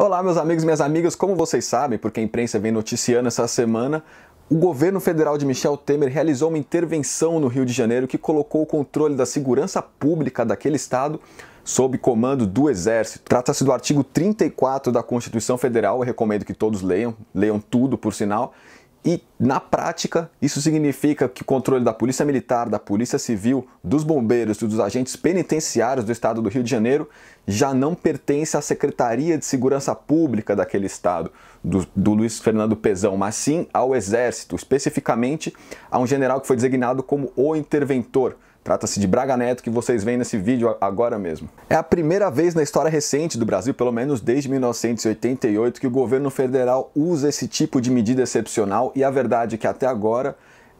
Olá, meus amigos e minhas amigas. Como vocês sabem, porque a imprensa vem noticiando essa semana, o governo federal de Michel Temer realizou uma intervenção no Rio de Janeiro que colocou o controle da segurança pública daquele estado sob comando do Exército. Trata-se do artigo 34 da Constituição Federal, eu recomendo que todos leiam, leiam tudo, por sinal, e na prática, isso significa que o controle da Polícia Militar, da Polícia Civil, dos bombeiros e dos agentes penitenciários do estado do Rio de Janeiro já não pertence à Secretaria de Segurança Pública daquele estado, do, do Luiz Fernando Pezão, mas sim ao Exército, especificamente a um general que foi designado como o interventor Trata-se de Braga Neto que vocês veem nesse vídeo agora mesmo. É a primeira vez na história recente do Brasil, pelo menos desde 1988, que o governo federal usa esse tipo de medida excepcional e a verdade é que até agora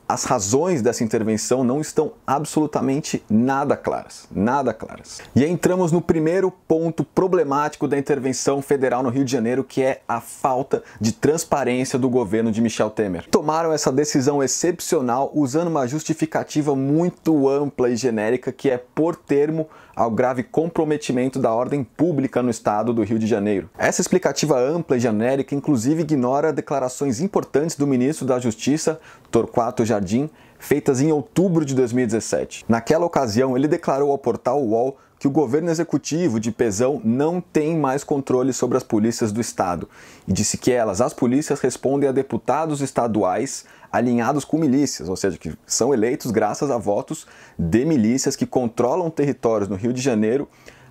as razões dessa intervenção não estão absolutamente nada claras, nada claras. E entramos no primeiro ponto problemático da intervenção federal no Rio de Janeiro, que é a falta de transparência do governo de Michel Temer. Tomaram essa decisão excepcional usando uma justificativa muito ampla e genérica que é por termo ao grave comprometimento da ordem pública no estado do Rio de Janeiro. Essa explicativa ampla e genérica inclusive ignora declarações importantes do ministro da Justiça, Torquato Jardim Jardim, feitas em outubro de 2017. Naquela ocasião, ele declarou ao portal UOL que o governo executivo de Pezão não tem mais controle sobre as polícias do estado e disse que elas, as polícias, respondem a deputados estaduais alinhados com milícias, ou seja, que são eleitos graças a votos de milícias que controlam territórios no Rio de Janeiro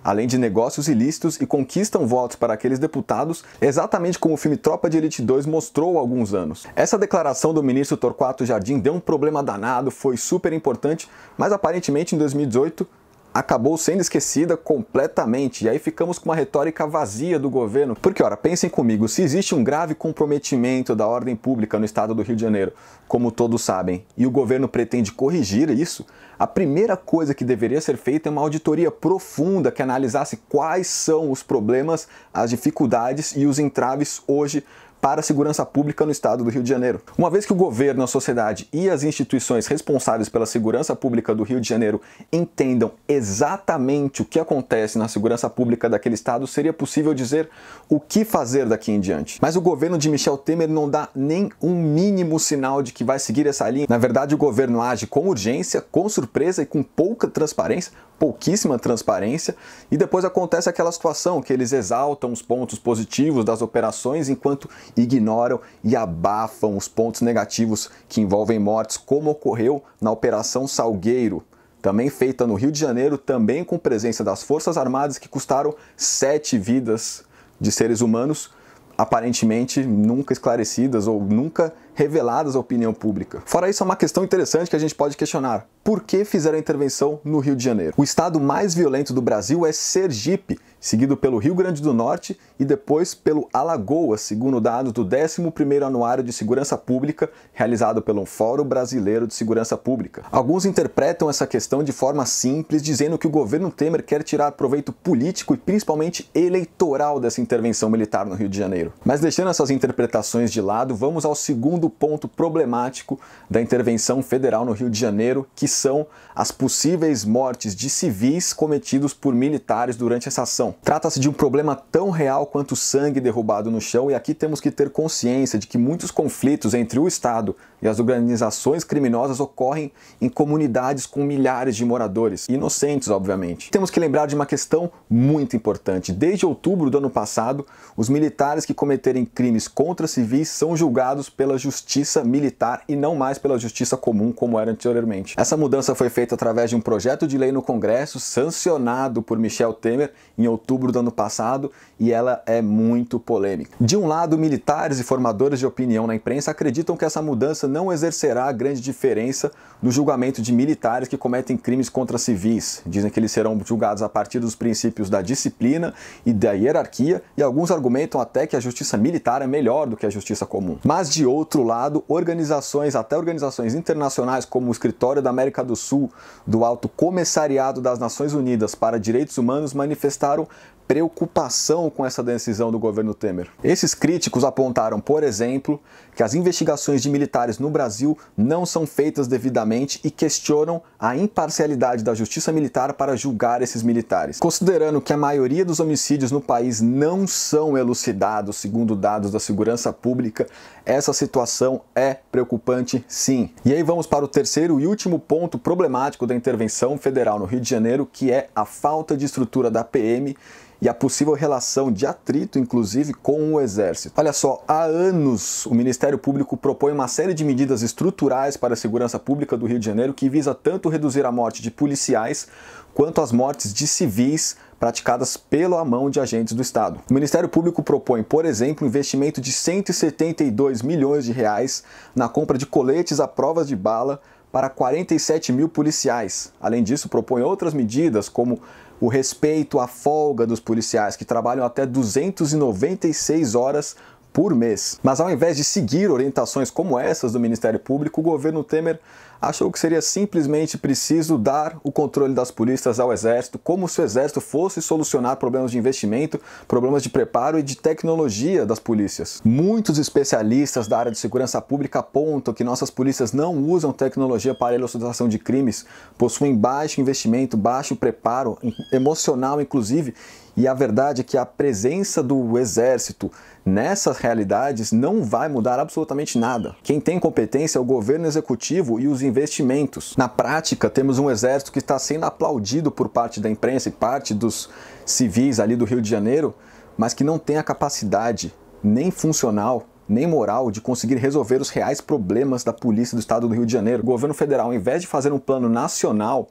além de negócios ilícitos e conquistam votos para aqueles deputados, exatamente como o filme Tropa de Elite 2 mostrou há alguns anos. Essa declaração do ministro Torquato Jardim deu um problema danado, foi super importante, mas aparentemente em 2018 acabou sendo esquecida completamente. E aí ficamos com uma retórica vazia do governo. Porque, ora, pensem comigo, se existe um grave comprometimento da ordem pública no estado do Rio de Janeiro, como todos sabem, e o governo pretende corrigir isso, a primeira coisa que deveria ser feita é uma auditoria profunda que analisasse quais são os problemas, as dificuldades e os entraves hoje para a segurança pública no estado do Rio de Janeiro. Uma vez que o governo, a sociedade e as instituições responsáveis pela segurança pública do Rio de Janeiro entendam exatamente o que acontece na segurança pública daquele estado, seria possível dizer o que fazer daqui em diante. Mas o governo de Michel Temer não dá nem um mínimo sinal de que vai seguir essa linha. Na verdade, o governo age com urgência, com surpresa e com pouca transparência, pouquíssima transparência, e depois acontece aquela situação que eles exaltam os pontos positivos das operações enquanto ignoram e abafam os pontos negativos que envolvem mortes, como ocorreu na Operação Salgueiro, também feita no Rio de Janeiro, também com presença das Forças Armadas, que custaram sete vidas de seres humanos, aparentemente nunca esclarecidas ou nunca reveladas à opinião pública. Fora isso, é uma questão interessante que a gente pode questionar. Por que fizeram a intervenção no Rio de Janeiro? O estado mais violento do Brasil é Sergipe, seguido pelo Rio Grande do Norte e depois pelo Alagoas, segundo dados do 11º Anuário de Segurança Pública, realizado pelo Fórum Brasileiro de Segurança Pública. Alguns interpretam essa questão de forma simples, dizendo que o governo Temer quer tirar proveito político e principalmente eleitoral dessa intervenção militar no Rio de Janeiro. Mas deixando essas interpretações de lado, vamos ao segundo ponto problemático da intervenção federal no Rio de Janeiro, que são as possíveis mortes de civis cometidos por militares durante essa ação. Trata-se de um problema tão real quanto o sangue derrubado no chão, e aqui temos que ter consciência de que muitos conflitos entre o Estado e as organizações criminosas ocorrem em comunidades com milhares de moradores, inocentes, obviamente. Temos que lembrar de uma questão muito importante. Desde outubro do ano passado, os militares que cometerem crimes contra civis são julgados pela justiça militar e não mais pela justiça comum, como era anteriormente. Essa mudança foi feita através de um projeto de lei no Congresso, sancionado por Michel Temer em outubro outubro do ano passado e ela é muito polêmica. De um lado, militares e formadores de opinião na imprensa acreditam que essa mudança não exercerá grande diferença no julgamento de militares que cometem crimes contra civis. Dizem que eles serão julgados a partir dos princípios da disciplina e da hierarquia, e alguns argumentam até que a justiça militar é melhor do que a justiça comum. Mas de outro lado, organizações, até organizações internacionais como o Escritório da América do Sul, do Alto Comissariado das Nações Unidas para Direitos Humanos, manifestaram preocupação com essa decisão do governo Temer. Esses críticos apontaram, por exemplo, que as investigações de militares no Brasil não são feitas devidamente e questionam a imparcialidade da justiça militar para julgar esses militares. Considerando que a maioria dos homicídios no país não são elucidados, segundo dados da segurança pública, essa situação é preocupante sim. E aí vamos para o terceiro e último ponto problemático da intervenção federal no Rio de Janeiro, que é a falta de estrutura da PM e a possível relação de atrito, inclusive, com o Exército. Olha só, há anos o Ministério Público propõe uma série de medidas estruturais para a segurança pública do Rio de Janeiro que visa tanto reduzir a morte de policiais quanto as mortes de civis praticadas pela mão de agentes do Estado. O Ministério Público propõe, por exemplo, um investimento de 172 milhões de reais na compra de coletes à provas de bala para 47 mil policiais. Além disso, propõe outras medidas, como o respeito à folga dos policiais, que trabalham até 296 horas por mês. Mas ao invés de seguir orientações como essas do Ministério Público, o governo Temer achou que seria simplesmente preciso dar o controle das polícias ao Exército, como se o Exército fosse solucionar problemas de investimento, problemas de preparo e de tecnologia das polícias. Muitos especialistas da área de segurança pública apontam que nossas polícias não usam tecnologia para elucidação de crimes, possuem baixo investimento, baixo preparo, emocional inclusive, e a verdade é que a presença do exército nessas realidades não vai mudar absolutamente nada. Quem tem competência é o governo executivo e os investimentos. Na prática, temos um exército que está sendo aplaudido por parte da imprensa e parte dos civis ali do Rio de Janeiro, mas que não tem a capacidade nem funcional nem moral de conseguir resolver os reais problemas da polícia do estado do Rio de Janeiro. O governo federal, ao invés de fazer um plano nacional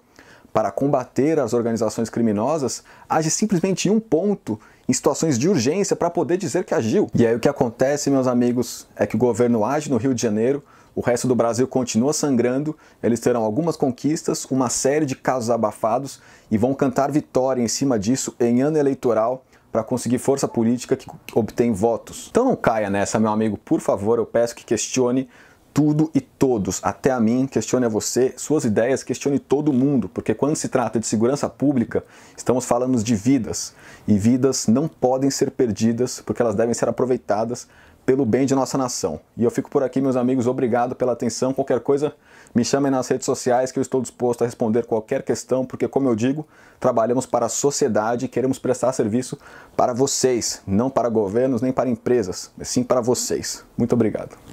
para combater as organizações criminosas, age simplesmente em um ponto, em situações de urgência, para poder dizer que agiu. E aí o que acontece, meus amigos, é que o governo age no Rio de Janeiro o resto do Brasil continua sangrando, eles terão algumas conquistas, uma série de casos abafados e vão cantar vitória em cima disso em ano eleitoral para conseguir força política que obtém votos. Então não caia nessa, meu amigo, por favor, eu peço que questione tudo e todos, até a mim, questione a você, suas ideias, questione todo mundo, porque quando se trata de segurança pública, estamos falando de vidas, e vidas não podem ser perdidas, porque elas devem ser aproveitadas pelo bem de nossa nação. E eu fico por aqui, meus amigos. Obrigado pela atenção. Qualquer coisa, me chamem nas redes sociais que eu estou disposto a responder qualquer questão, porque, como eu digo, trabalhamos para a sociedade e queremos prestar serviço para vocês, não para governos nem para empresas, mas sim para vocês. Muito obrigado.